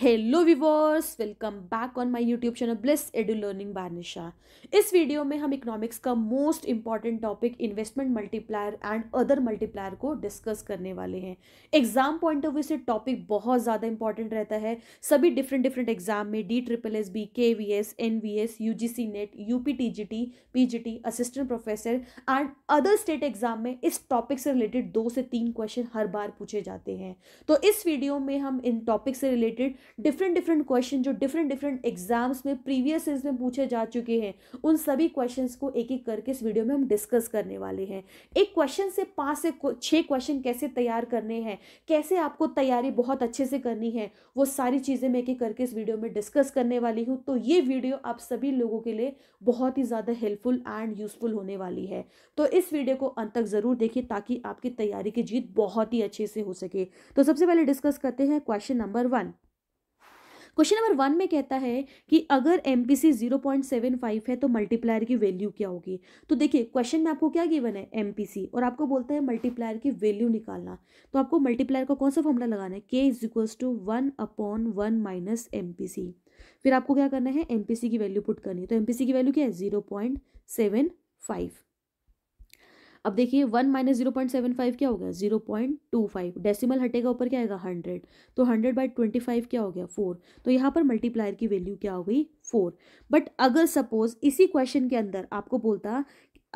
hello viewers welcome back on my YouTube channel Bliss Edu learning बार निशा इस video में हम इकोनॉमिक्स का most important topic investment multiplier and other multiplier को discuss करने वाले हैं एग्जाम पॉइंट ऑफ व्यू से टॉपिक बहुत ज़्यादा इंपॉर्टेंट रहता है सभी डिफरेंट डिफरेंट एग्जाम में D triple S B K V S N V S U G C NET U P T G T P G T assistant professor and other state exam में इस topic से related दो से तीन question हर बार पूछे जाते हैं तो इस वीडियो में हम इन टॉपिक से रिलेटेड डिफरेंट डिफरेंट क्वेश्चन जो डिफरेंट डिफरेंट एग्जाम्स में प्रीवियस ईयर में पूछे जा चुके हैं उन सभी क्वेश्चन को एक एक करके इस वीडियो में हम डिस्कस करने वाले हैं एक क्वेश्चन से पाँच से छः क्वेश्चन कैसे तैयार करने हैं कैसे आपको तैयारी बहुत अच्छे से करनी है वो सारी चीज़ें मैं एक एक करके इस वीडियो में डिस्कस करने वाली हूँ तो ये वीडियो आप सभी लोगों के लिए बहुत ही ज़्यादा हेल्पफुल एंड यूजफुल होने वाली है तो इस वीडियो को अंत तक ज़रूर देखिए ताकि आपकी तैयारी की जीत बहुत ही अच्छे से हो सके तो सबसे पहले डिस्कस करते हैं question number one question number one में कहता है कि अगर M P C zero point seven five है तो मल्टीप्लायर की वैल्यू क्या होगी तो देखिए क्वेश्चन में आपको क्या गिवन है एम पी सी और आपको बोलता है मल्टीप्लायर की वैल्यू निकालना तो आपको मल्टीप्लायर का कौन सा फॉर्मूला लगाना है K is equals to one upon one minus M P C फिर आपको क्या करना है एम पी सी की वैल्यू पुट करनी है तो एम पी सी की वैल्यू क्या है जीरो पॉइंट सेवन फाइव अब देखिए one minus zero point seven five क्या हो गया zero point two five decimal हटेगा ऊपर क्या आएगा हंड्रेड तो हंड्रेड बाई ट्वेंटी फाइव क्या हो गया फोर तो यहाँ पर मल्टीप्लायर की वैल्यू क्या हो गई फोर बट अगर सपोज इसी क्वेश्चन के अंदर आपको बोलता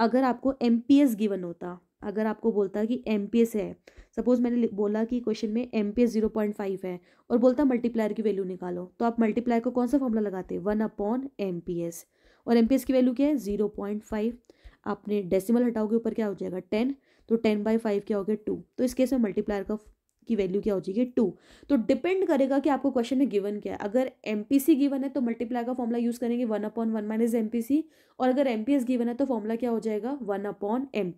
अगर आपको एम गिवन होता अगर आपको बोलता कि एम है सपोज मैंने बोला कि क्वेश्चन में M P S zero point five है और बोलता मल्टीप्लायर की वैल्यू निकालो तो आप मल्टीप्लायर को कौन सा फॉर्मूला लगाते one upon M P S और एम पी एस की वैल्यू क्या है जीरो पॉइंट फाइव आपने डेसिमल हटाओगे ऊपर क्या हो जाएगा टेन तो टेन बाई फाइव क्या हो गया टू तो इस केस में मल्टीप्लायर का की वैल्यू क्या हो जाएगी टू तो डिपेंड करेगा कि आपको क्वेश्चन में गिवन क्या है अगर एम गिवन है तो मल्टीप्लाई का फॉर्मूला यूज करेंगे one upon one minus M और अगर एम गिवन है तो फॉर्मूला क्या हो जाएगा वन अपॉन एम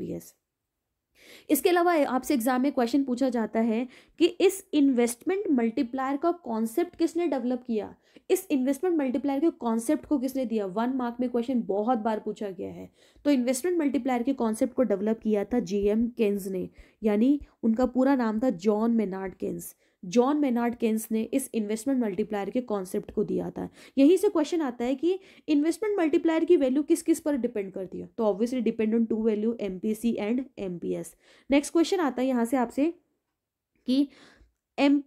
इसके अलावा आपसे एग्जाम में क्वेश्चन पूछा जाता है कि इस इन्वेस्टमेंट मल्टीप्लायर का कॉन्सेप्ट किसने डेवलप किया इस इन्वेस्टमेंट मल्टीप्लायर के कॉन्सेप्ट को किसने दिया वन मार्क में क्वेश्चन बहुत बार पूछा गया है तो इन्वेस्टमेंट मल्टीप्लायर के कॉन्सेप्ट को डेवलप किया था जे एम केन्स ने यानी उनका पूरा नाम था John Maynard Keynes John Maynard Keynes ने इस इन्वेस्टमेंट मल्टीप्लायर के कॉन्सेप्ट को दिया था यहीं से क्वेश्चन आता है कि इन्वेस्टमेंट मल्टीप्लायर की वैल्यू किस किस पर डिपेंड करती है तो obviously depend on two value M and M next question आता है यहाँ से आपसे कि एम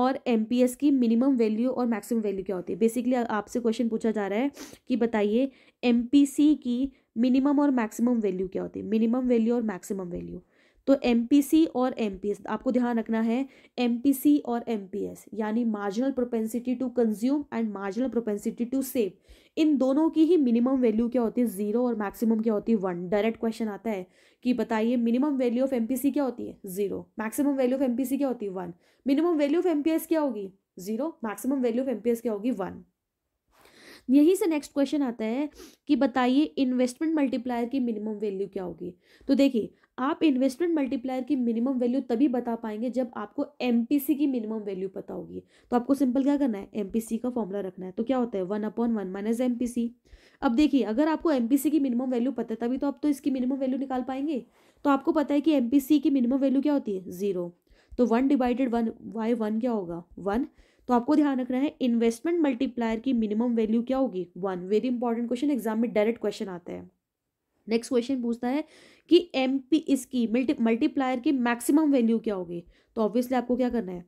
और एम की मिनिमम वैल्यू और मैक्सिमम वैल्यू क्या होती है बेसिकली आपसे क्वेश्चन पूछा जा रहा है कि बताइए एम की मिनिमम और मैक्सिमम वैल्यू क्या होती है मिनिमम वैल्यू और मैक्सिमम वैल्यू तो एम और एम आपको ध्यान रखना है एम और एम यानी marginal propensity to consume and marginal propensity to save इन दोनों की ही मिनिमम वैल्यू क्या होती है जीरो और मैक्सिमम क्या होती है वन डायरेक्ट क्वेश्चन आता है कि बताइए मिनिमम वैल्यू ऑफ एम क्या होती है zero maximum value of M क्या होती है one minimum value of M क्या होगी zero maximum value of M क्या होगी वन यहीं से नेक्स्ट क्वेश्चन आता है कि बताइए इन्वेस्टमेंट मल्टीप्लायर की मिनिमम वैल्यू क्या होगी तो देखिए आप इन्वेस्टमेंट मल्टीप्लायर की मिनिमम वैल्यू तभी बता पाएंगे जब आपको एम की मिनिमम वैल्यू पता होगी तो आपको सिंपल क्या करना है एम का फॉर्मूला रखना है तो क्या होता है one upon one minus M अब देखिए अगर आपको एम की मिनिमम वैल्यू पता है तभी तो आप तो इसकी मिनिमम वैल्यू निकाल पाएंगे तो आपको पता है कि एम की मिनिमम वैल्यू क्या होती है जीरो तो one divided one by one क्या होगा वन तो आपको ध्यान रखना है इन्वेस्टमेंट मल्टीप्लायर की मिनिमम वैल्यू क्या होगी one very important question exam में डायरेक्ट क्वेश्चन आता है नेक्स्ट क्वेश्चन पूछता है कि एम पी इसकी मल्टी मल्टीप्लायर की मैक्सिमम वैल्यू क्या होगी तो ऑब्वियसली आपको क्या करना है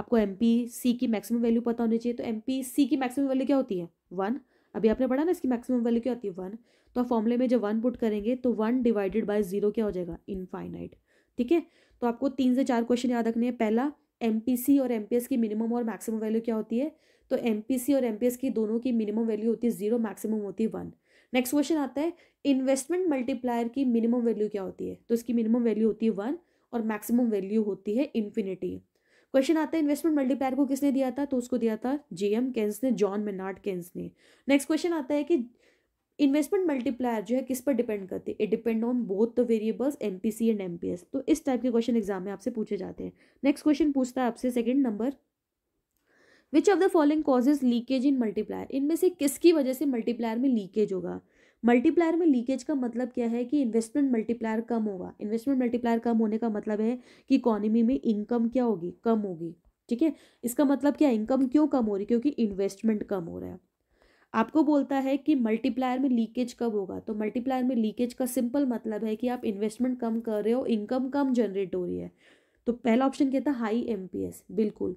आपको एम पी सी की मैक्सिमम वैल्यू पता होनी चाहिए तो एम पी सी की मैक्सिमम वैल्यू क्या होती है वन अभी आपने पढ़ा ना इसकी मैक्सिमम वैल्यू क्या होती है वन तो आप फॉर्मूले में जब वन पुट करेंगे तो वन डिवाइडेड बाय जीरो क्या हो जाएगा इनफाइनाइट ठीक है तो आपको तीन से चार क्वेश्चन याद रखने हैं पहला एम और एम की मिनिमम और मैक्सिमम वैल्यू क्या होती है तो एम और एम की दोनों की मिनिमम वैल्यू होती है जीरो मैक्सिमम होती है वन नेक्स्ट क्वेश्चन आता है इन्वेस्टमेंट मल्टीप्लायर की मिनिमम वैल्यू क्या होती है तो इसकी मिनिमम वैल्यू होती है वन और मैक्सिमम वैल्यू होती है इन्फिनिटी क्वेश्चन आता है इन्वेस्टमेंट मल्टीप्लायर को किसने दिया था तो उसको दिया था जेएम केन्स ने जॉन मेनार्ड केन्स ने नेक्स्ट क्वेश्चन आता है कि इन्वेस्टमेंट मल्टीप्लायर जो है किस पर डिपेंड करते हैं it depend on both the variables M P C and M P S तो इस टाइप के क्वेश्चन एग्जाम में आपसे पूछे जाते हैं नेक्स्ट क्वेश्चन पूछता है आपसे second number which of the following causes leakage in multiplier इनमें से किसकी वजह से मल्टीप्लायर में लीकेज होगा मल्टीप्लायर में लीकेज का मतलब क्या है कि इन्वेस्टमेंट मल्टीप्लायर कम होगा इन्वेस्टमेंट मल्टीप्लायर कम होने का मतलब है कि इकोनॉमी में इनकम क्या होगी कम होगी ठीक है इसका मतलब क्या इनकम क्यों कम हो रही है क्योंकि इन्वेस्टमेंट कम हो रहा है आपको बोलता है कि मल्टीप्लायर में लीकेज कब होगा तो मल्टीप्लायर में लीकेज का सिंपल मतलब है कि आप इन्वेस्टमेंट कम कर रहे हो इनकम कम जनरेट हो रही है तो पहला ऑप्शन क्या था हाई एमपीएस बिल्कुल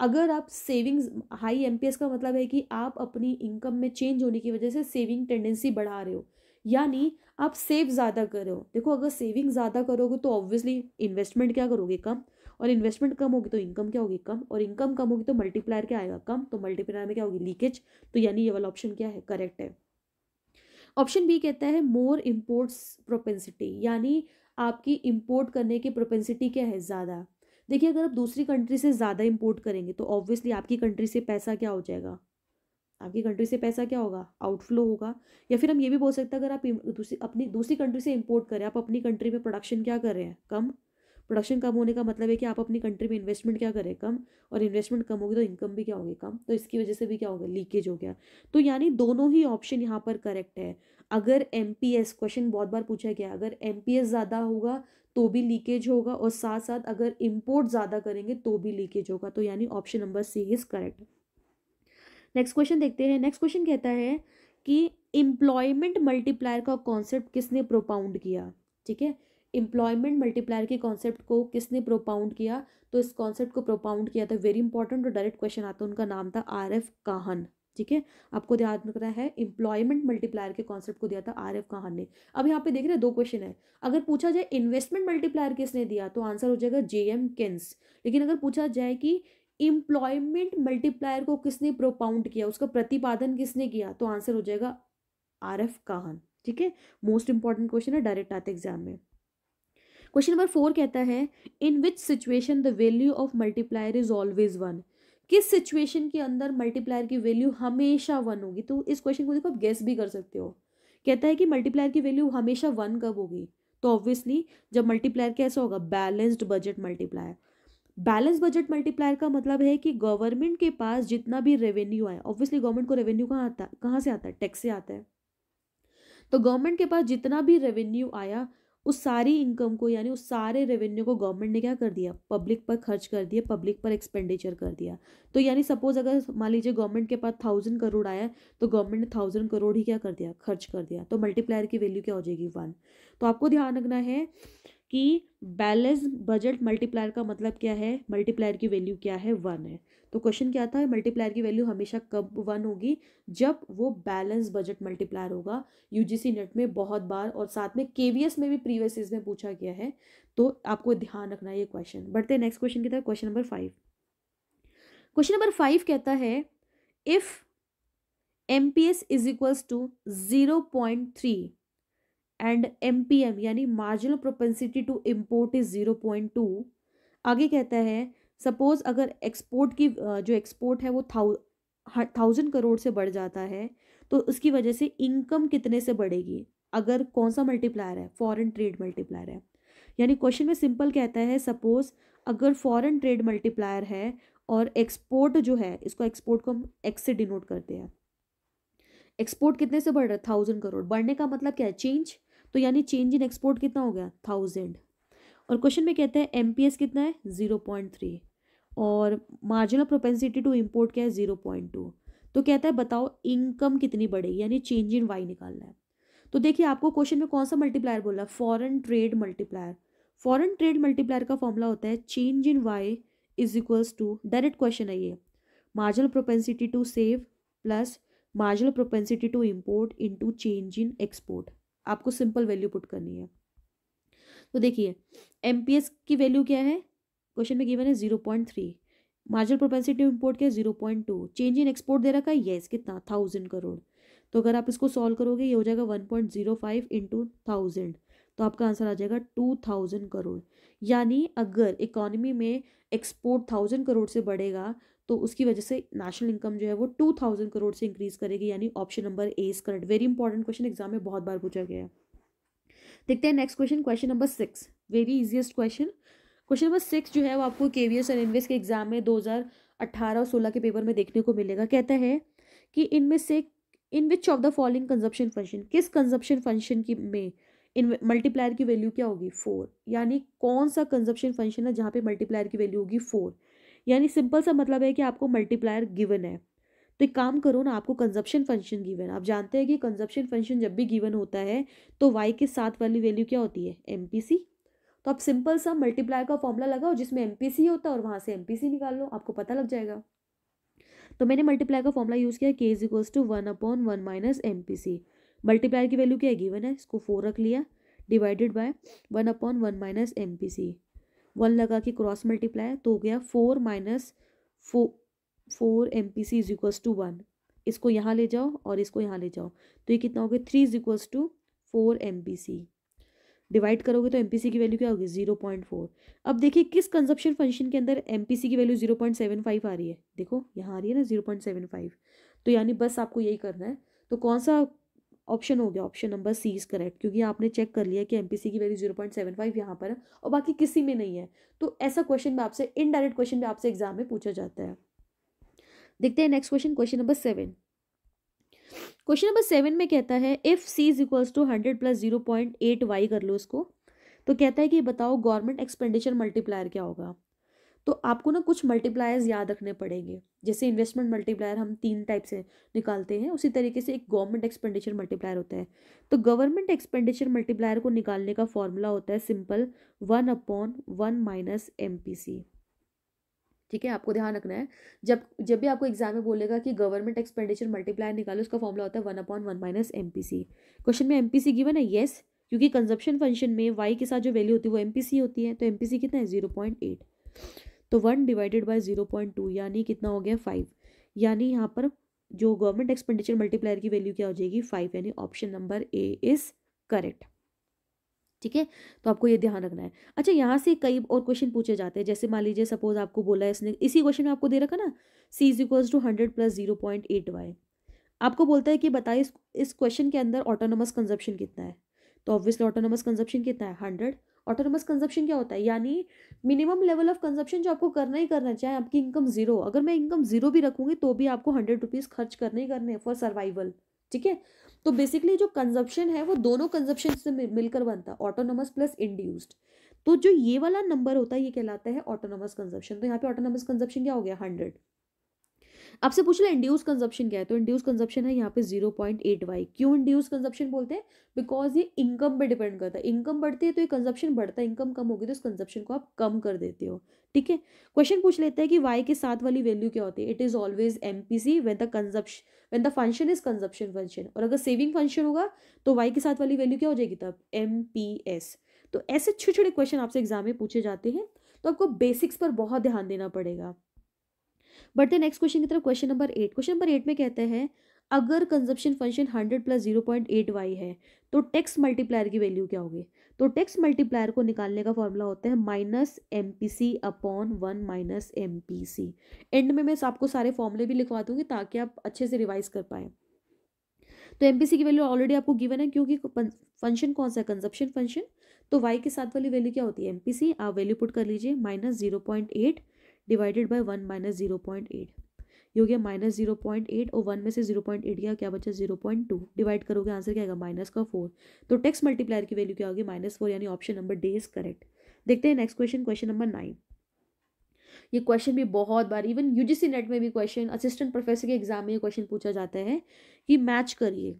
अगर आप सेविंग्स हाई एम का मतलब है कि आप अपनी इनकम में चेंज होने की वजह से सेविंग टेंडेंसी बढ़ा रहे हो यानी आप सेव ज़्यादा कर रहे हो देखो अगर सेविंग ज़्यादा करोगे तो ऑब्वियसली इन्वेस्टमेंट क्या करोगे कम और इन्वेस्टमेंट कम होगी तो इनकम क्या होगी कम और इनकम कम होगी तो मल्टीप्लायर क्या आएगा कम तो मल्टीप्लायर में क्या होगी लीकेज तो यानी ये वाला ऑप्शन क्या है करेक्ट है ऑप्शन बी कहता है मोर इम्पोर्ट्स प्रोपेंसिटी यानी आपकी इम्पोर्ट करने की प्रोपेंसिटी क्या है ज़्यादा देखिए अगर आप दूसरी कंट्री से ज़्यादा इम्पोर्ट करेंगे तो ऑब्वियसली आपकी कंट्री से पैसा क्या हो जाएगा आपकी कंट्री से पैसा क्या होगा आउटफ्लो होगा या फिर हम ये भी बोल सकते हैं अगर आप दूसरी अपनी दूसरी कंट्री से इम्पोर्ट करें आप अपनी कंट्री में प्रोडक्शन क्या कर रहे हैं कम प्रोडक्शन कम होने का मतलब है कि आप अपनी कंट्री में इन्वेस्टमेंट क्या करें कम और इन्वेस्टमेंट कम होगी तो इनकम भी क्या होगी कम तो इसकी वजह से भी क्या होगा लीकेज हो गया तो यानी दोनों ही ऑप्शन यहाँ पर करेक्ट है अगर एम क्वेश्चन बहुत बार पूछा गया अगर एम ज़्यादा होगा तो भी लीकेज होगा और साथ साथ अगर इम्पोर्ट ज़्यादा करेंगे तो भी लीकेज होगा तो यानी option number C is correct next question देखते हैं नेक्स्ट क्वेश्चन कहता है कि एम्प्लॉयमेंट मल्टीप्लायर का कॉन्सेप्ट किसने प्रोपाउंड किया ठीक है एम्प्लॉयमेंट मल्टीप्लायर के कॉन्सेप्ट को किसने प्रोपाउंड किया तो इस कॉन्सेप्ट को प्रोपाउंड किया था वेरी इंपॉर्टेंट और डायरेक्ट क्वेश्चन आता है उनका नाम था आर एफ काहन ठीक है आपको ध्यान रखना है एम्प्लॉयमेंट मल्टीप्लायर के कॉन्सेप्ट को दिया था आर एफ कहान ने अब यहाँ पे देख रहे हैं दो क्वेश्चन है अगर पूछा जाए इन्वेस्टमेंट मल्टीप्लायर किसने दिया तो आंसर हो जाएगा जे एम केन्स लेकिन अगर पूछा जाए कि इम्प्लॉयमेंट मल्टीप्लायर को किसने प्रोपाउंड किया उसका प्रतिपादन किसने किया तो आंसर हो जाएगा आर एफ काहन ठीक है मोस्ट इंपॉर्टेंट क्वेश्चन है डायरेक्ट आते एग्जाम में क्वेश्चन नंबर फोर कहता है in which situation the value of multiplier is always one किस सिचुएशन के अंदर मल्टीप्लायर की वैल्यू हमेशा वन होगी तो इस क्वेश्चन को देखो आप गेस भी कर सकते हो कहता है कि मल्टीप्लायर की वैल्यू हमेशा वन कब होगी तो ऑब्वियसली जब मल्टीप्लायर कैसा होगा balanced budget multiplier balance budget multiplier का मतलब है कि गवर्नमेंट के पास जितना भी रेवेन्यू आए ऑब्वियसली गवर्नमेंट को रेवेन्यू कहाँ आता है कहाँ से आता है टैक्स से आता है तो गवर्नमेंट के पास जितना भी रेवेन्यू आया उस सारी इनकम को यानी उस सारे रेवेन्यू को गवर्नमेंट ने क्या कर दिया पब्लिक पर खर्च कर दिया पब्लिक पर एक्सपेंडिचर कर दिया तो यानी सपोज अगर मान लीजिए गवर्नमेंट के पास थाउजेंड करोड़ आया तो गवर्नमेंट ने थाउजेंड करोड़ ही क्या कर दिया खर्च कर दिया तो मल्टीप्लायर की वैल्यू क्या हो जाएगी वन तो आपको ध्यान रखना है कि बैलेंस बजट मल्टीप्लायर का मतलब क्या है मल्टीप्लायर की वैल्यू क्या है वन है तो क्वेश्चन क्या था मल्टीप्लायर की वैल्यू हमेशा कब वन होगी जब वो बैलेंस बजट मल्टीप्लायर होगा यूजीसी नेट में बहुत बार और साथ में केवीएस में भी प्रीवियस में पूछा गया है तो आपको ध्यान रखना ये क्वेश्चन बढ़ते हैं नेक्स्ट क्वेश्चन की तरफ question number five question number five कहता है if M P S is equals to zero point three and M P M यानी marginal propensity to import is zero point two आगे कहता है सपोज़ अगर export की जो एक्सपोर्ट है वो थाउ थाउजेंड करोड़ से बढ़ जाता है तो उसकी वजह से इनकम कितने से बढ़ेगी अगर कौन सा मल्टीप्लायर है फॉरेन ट्रेड मल्टीप्लायर है यानी क्वेश्चन में सिंपल कहता है सपोज़ अगर फॉरेन ट्रेड मल्टीप्लायर है और एक्सपोर्ट जो है इसको एक्सपोर्ट को हम एक्स से डिनोट करते हैं एक्सपोर्ट कितने से बढ़ रहा है थाउजेंड करोड़ बढ़ने का मतलब क्या है चेंज तो यानी चेंज इन एक्सपोर्ट कितना हो गया थाउजेंड और क्वेश्चन में कहता है एम कितना है ज़ीरो पॉइंट थ्री और मार्जिनल प्रोपेंसिटी टू इम्पोर्ट क्या है ज़ीरो पॉइंट टू तो कहता है बताओ इनकम कितनी बढ़ेगी यानी चेंज इन वाई निकालना है तो देखिए आपको क्वेश्चन में कौन सा मल्टीप्लायर बोला foreign trade multiplier foreign trade multiplier का फॉर्मूला होता है change in Y is equals to direct question है ये marginal propensity to save plus marginal propensity to import in change in export आपको सिंपल वैल्यू पुट करनी है तो देखिए एम की वैल्यू क्या है क्वेश्चन में गिवन है zero point three marginal propensity import क्या है zero point two change in export दे रखा है येस कितना थाउजेंड करोड़ तो अगर आप इसको सॉल्व करोगे ये हो जाएगा one point zero five into thousand तो आपका आंसर आ जाएगा टू थाउजेंड करोड़ यानी अगर इकोनॉमी में एक्सपोर्ट थाउजेंड करोड़ से बढ़ेगा तो उसकी वजह से नेशनल इनकम जो है वो टू थाउजेंड करोड़ से इंक्रीज करेगी यानी option number A is correct very important question exam में बहुत बार पूछा गया है देखते हैं next question question number six very easiest question question number six जो है वो आपको के वी एस और रेलवेज के एग्जाम में दो हज़ार अट्ठारह और सोलह के पेपर में देखने को मिलेगा कहता है कि इनमें से in which of the following consumption function किस कंजप्शन फंक्शन की में इन मल्टीप्लायर की वैल्यू क्या होगी फोर यानी कौन सा कंजप्शन फंक्शन है जहाँ पे मल्टीप्लायर की वैल्यू होगी फोर यानी सिंपल सा मतलब है कि आपको मल्टीप्लायर गिवन है तो एक काम करो ना आपको कंजप्शन फंक्शन गिवन आप जानते हैं कि कंजप्शन फंक्शन जब भी गिवन होता है तो वाई के साथ वाली वैल्यू क्या होती है एम तो आप सिंपल सा मल्टीप्लाई का फॉर्मूला लगाओ जिसमें एम होता है और वहाँ से एम निकाल लो आपको पता लग जाएगा तो मैंने मल्टीप्लाई का फॉर्मूला यूज़ किया K is equals to one upon one minus M multiply की वैल्यू क्या है गिवन है इसको फोर रख लिया divided by one upon one minus M one लगा के क्रॉस मल्टीप्लाई तो हो गया four minus four four M P C is equals to one इसको यहाँ ले जाओ और इसको यहाँ ले जाओ तो ये कितना हो गया three is equals to four M P C divide करोगे तो एम पी सी की वैल्यू क्या होगी जीरो पॉइंट फोर अब देखिए किस कंजप्शन फंक्शन के अंदर एम पी सी की value zero point seven five आ रही है देखो यहाँ आ रही है ना जीरो पॉइंट सेवन फाइव तो यानी बस आपको यही करना है तो कौन सा ऑप्शन हो गया option number C is correct क्योंकि आपने चेक कर लिया कि एम पी सी की value zero point seven five यहाँ पर है और बाकी किसी में नहीं है तो ऐसा क्वेश्चन भी आपसे इनडायरेक्ट क्वेश्चन भी आपसे एग्जाम में पूछा जाता है देखते हैं next question question number seven question number seven में कहता है if C is equals to hundred plus zero point eight Y कर लो इसको तो कहता है कि बताओ गवर्नमेंट एक्सपेंडिचर मल्टीप्लायर क्या होगा तो आपको ना कुछ मल्टीप्लायर्स याद रखने पड़ेंगे जैसे इन्वेस्टमेंट मल्टीप्लायर हम तीन टाइप से निकालते हैं उसी तरीके से एक गवर्नमेंट एक्सपेंडिचर मल्टीप्लायर होता है तो गवर्नमेंट एक्सपेंडिचर मल्टीप्लायर को निकालने का फॉर्मूला होता है simple one upon one minus M P C ठीक है आपको ध्यान रखना है जब जब भी आपको एग्जाम में बोलेगा कि गवर्नमेंट एक्सपेंडिचर मल्टीप्लायर निकालो उसका फॉर्मला होता है one upon one minus M question में एम गिवन है येस क्योंकि कंजप्शन फंक्शन में वाई के साथ जो वैल्यू होती है वो एम होती है तो एम कितना है जीरो पॉइंट एट तो one divided by zero point two यानी कितना हो गया फाइव यानी यहाँ पर जो गवर्नमेंट एक्सपेंडिचर मल्टीप्लायर की वैल्यू क्या हो जाएगी फाइव यानी option number A is correct ठीक है तो आपको ये ध्यान रखना है अच्छा यहाँ से कई और क्वेश्चन पूछे जाते हैं जैसे मान लीजिए सपोज आपको बोला है इसने इसी क्वेश्चन में आपको दे रखा ना C is equals to hundred plus zero point eight Y आपको बोलता है कि बताइए इस इस क्वेश्चन के अंदर ऑटोनोमस कंजप्शन कितना है तो ऑब्वियसली ऑटोनोमस कंजप्शन कितना है हंड्रेड ऑटोनोमस कंजप्शन क्या होता है यानी मिनिमम लेवल ऑफ कंजप्शन जो आपको करना ही करना चाहे आपकी इनकम जीरो अगर मैं इनकम जीरो भी रखूंगी तो भी आपको हंड्रेड रुपीज़ खर्च करने ही करने फॉर सर्वाइवल ठीक है तो बेसिकली जो कंजप्शन है वो दोनों कंजप्शन से मिलकर बनता है ऑटोनोमस प्लस इंड्यूस्ड तो जो ये वाला नंबर होता है ये कहलाता है ऑटोनोमस कंजप्शन तो यहाँ पे ऑटोनोमस कंजप्शन क्या हो गया हंड्रेड आपसे पूछ लो इंड्यूस कंजप्शन क्या है तो इंड्यूस कंजप्शन है यहाँ पे जीरो पॉइंट एट वाई क्यों इंड्यूस कंजप्शन बोलते हैं बिकॉज ये इनकम पे डिपेंड करता है इनकम बढ़ती है तो ये कंजप्शन बढ़ता है इनकम कम होगी तो इस कंजप्शन को आप कम कर देते हो ठीक है क्वेश्चन पूछ लेते हैं कि वाई के साथ वाली वैल्यू क्या होती है it is always M P C when the consumption when the function is consumption function और अगर सेविंग फंक्शन होगा तो वाई के साथ वाली वैल्यू क्या हो जाएगी तब एम पी एस तो ऐसे छोटे छोटे क्वेश्चन आपसे एग्जाम में पूछे जाते हैं तो आपको बेसिक्स पर बहुत ध्यान देना पड़ेगा बढ़ते नेक्स्ट क्वेश्चन की तरफ question number eight question number eight में कहते हैं अगर consumption function hundred plus zero point eight Y है तो टैक्स मल्टीप्लायर की वैल्यू क्या होगी तो टैक्स मल्टीप्लायर को निकालने का फॉर्मूला होता है minus M P C upon one minus M P C and में मैं आपको सारे फॉर्मूले भी लिखवा दूंगी ताकि आप अच्छे से रिवाइज कर पाए तो एम पी सी की वैल्यू ऑलरेडी आपको गिवन है क्योंकि फंक्शन कौन सा है कंजप्शन फंक्शन तो वाई के साथ वाली वैल्यू क्या होती है एम पी सी आप वैल्यू पुट कर लीजिए minus zero point eight divided by one minus zero point eight ये हो गया माइनस जीरो पॉइंट एट और वन में से जीरो पॉइंट एट गया क्या बचा जीरो पॉइंट टू डिवाइड करोगे आंसर क्या आएगा माइनस का फोर तो टेक्स मल्टीप्लायर की वैल्यू क्या होगी माइनस फोर यानी option number D is correct देखते हैं next question question number nine ये क्वेश्चन भी बहुत बार इवन यूजीसी नेट में भी क्वेश्चन असिस्टेंट प्रोफेसर के एग्जाम में ये क्वेश्चन पूछा जाता है कि मैच करिए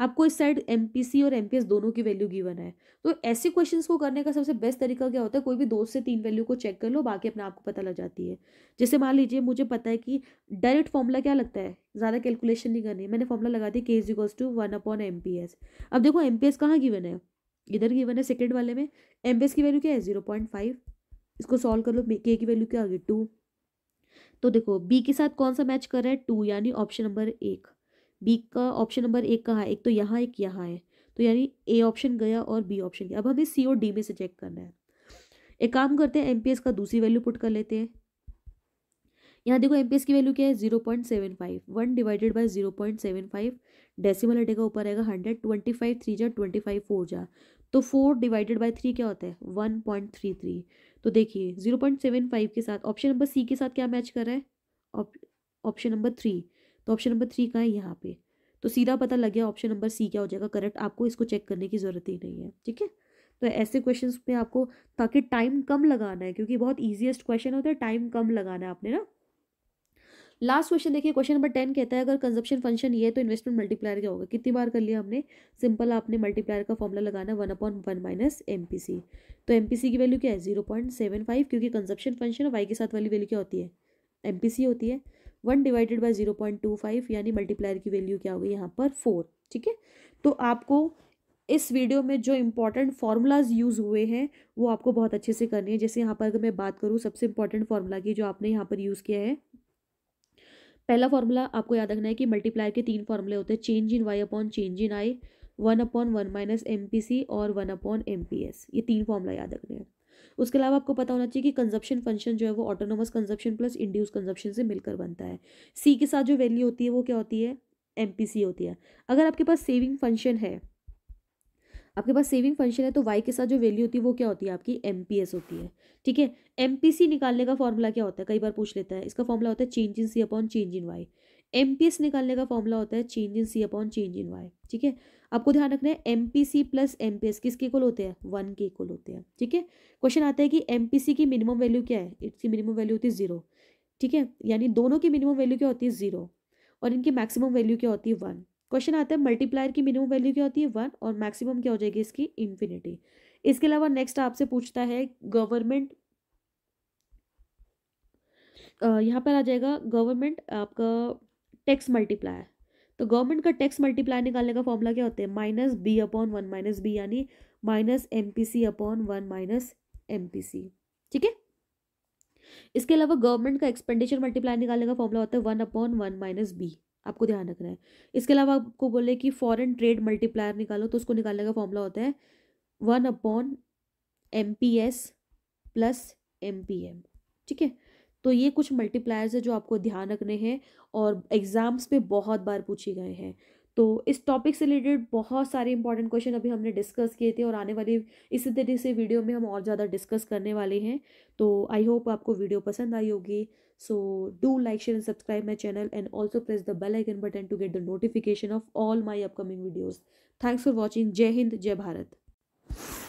आपको इस साइड एम और एम दोनों की वैल्यू गिवन है तो ऐसे क्वेश्चंस को करने का सबसे बेस्ट तरीका क्या होता है कोई भी दो से तीन वैल्यू को चेक कर लो बाकी अपने आपको पता लग जाती है जैसे मान लीजिए मुझे पता है कि डायरेक्ट फॉर्मूला क्या लगता है ज़्यादा कैलकुलेशन नहीं करनी मैंने फॉर्मूला लगा दिया K is equals to one upon M अब देखो एम पी कहाँ गिवन है इधर गिवन है सेकेंड वाले में एम की वैल्यू क्या है जीरो पॉइंट फाइव इसको सॉल्व कर लो के की वैल्यू क्या आ गई टू तो देखो बी के साथ कौन सा मैच कर रहा है टू यानी ऑप्शन नंबर एक बी का ऑप्शन नंबर एक कहाँ है एक तो यहाँ एक यहाँ है तो यानी ए ऑप्शन गया और बी ऑप्शन गया अब हमें सी और डी में से चेक करना है एक काम करते हैं एम का दूसरी वैल्यू पुट कर लेते हैं यहाँ देखो एम की वैल्यू क्या है zero point seven five one divided by zero point seven five decimal का ऊपर आएगा हंड्रेड ट्वेंटी फाइव थ्री जा ट्वेंटी फाइव फोर जा तो फोर डिवाइडेड बाई थ्री क्या होता है वन पॉइंट थ्री थ्री तो देखिए जीरो पॉइंट सेवन फाइव के साथ ऑप्शन नंबर सी के साथ क्या मैच कर रहा है ऑप्शन नंबर थ्री तो ऑप्शन नंबर थ्री का है यहाँ पे तो सीधा पता लग गया ऑप्शन नंबर सी क्या हो जाएगा करेक्ट आपको इसको चेक करने की ज़रूरत ही नहीं है ठीक है तो ऐसे क्वेश्चन में आपको ताकि टाइम कम लगाना है क्योंकि बहुत ईजिएस्ट क्वेश्चन होता है टाइम कम लगाना है आपने ना लास्ट क्वेश्चन देखिए क्वेश्चन नंबर टेन कहता है अगर कंजप्शन फंक्शन ये है तो इन्वेस्टमेंट मल्टीप्लायर क्या होगा कितनी बार कर लिया हमने सिंपल आपने मल्टीप्लायर का फॉर्मूला लगाना one upon one minus M P C तो एम पी सी की वैल्यू क्या है जीरो पॉइंट सेवन फाइव क्योंकि कंजप्शन फंक्शन वाई के साथ वाली वैल्यू क्या होती है एम पी सी होती है one divided by zero point two five यानी मल्टीप्लायर की वैल्यू क्या होगी यहाँ पर फोर ठीक है तो आपको इस वीडियो में जो इम्पॉर्टेंट फार्मूलाज यूज़ हुए हैं वो आपको बहुत अच्छे से करनी है जैसे यहाँ पर अगर मैं बात करूँ सबसे इम्पॉर्टेंट फार्मूला की जो आपने यहाँ पर यूज़ किया है पहला फार्मूला आपको याद रखना है कि मल्टीप्लायर के तीन फार्मूले होते हैं change in Y upon change in I one upon one minus M P C और one upon M P S ये तीन फार्मूला याद रखने हैं उसके अलावा आपको पता होना चाहिए कि कंजप्शन फंक्शन जो है वो autonomous consumption plus induced consumption से मिलकर बनता है सी के साथ जो वैल्यू होती है वो क्या होती है एम होती है अगर आपके पास सेविंग फंक्शन है आपके पास सेविंग फंक्शन है तो वाई के साथ जो वैल्यू होती है वो क्या होती है आपकी एम होती है ठीक है एम निकालने का फॉर्मूला क्या होता है कई बार पूछ लेता है इसका फॉर्मूला होता है change in C upon change in Y M निकालने का फॉर्मूला होता है change in C upon change in Y ठीक है आपको ध्यान रखना है M P C plus M P S किसके इक्वल होते हैं वन के इक्वल होते हैं ठीक है क्वेश्चन आता है कि एम पी सी की मिनिमम वैल्यू क्या है इसकी मिनिमम वैल्यू होती है जीरो ठीक है यानी दोनों की मिनिमम वैल्यू क्या होती है जीरो और इनकी मैक्सिमम वैल्यू क्या होती है वन क्वेश्चन आता है मल्टीप्लायर की मिनिमम वैल्यू क्या होती है वन और मैक्सिमम क्या हो जाएगी इसकी इन्फिनिटी इसके अलावा नेक्स्ट आपसे पूछता है गवर्नमेंट यहाँ पर आ जाएगा गवर्नमेंट आपका टैक्स मल्टीप्लायर तो गवर्नमेंट का टैक्स मल्टीप्लाई निकालने का फॉर्मूला क्या होता है minus B upon one minus B यानी minus M P C upon one minus M P C ठीक है इसके अलावा गवर्नमेंट का एक्सपेंडिचर मल्टीप्लाई निकालने का फॉर्मूला होता है one upon one minus B आपको ध्यान रखना है इसके अलावा आपको बोले कि फॉरेन ट्रेड मल्टीप्लायर निकालो तो उसको निकालने का फॉर्मूला होता है one upon M P S plus M P M ठीक है तो ये कुछ मल्टीप्लायर्स है जो आपको ध्यान रखने हैं और एग्ज़ाम्स पे बहुत बार पूछे गए हैं तो इस टॉपिक से रिलेटेड बहुत सारे इंपॉर्टेंट क्वेश्चन अभी हमने डिस्कस किए थे और आने वाले इसी तरीके से वीडियो में हम और ज़्यादा डिस्कस करने वाले हैं तो आई होप आपको वीडियो पसंद आई होगी so do like share and subscribe my channel and also press the bell icon button to get the notification of all my upcoming videos thanks for watching जय हिंद जय भारत